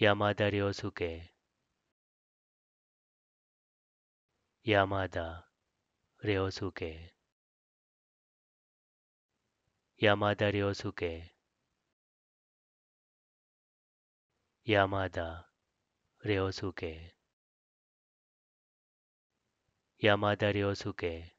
야마다료스게 야마다 료스게 야마다 료스게 야마다 료스게 야마다 료스게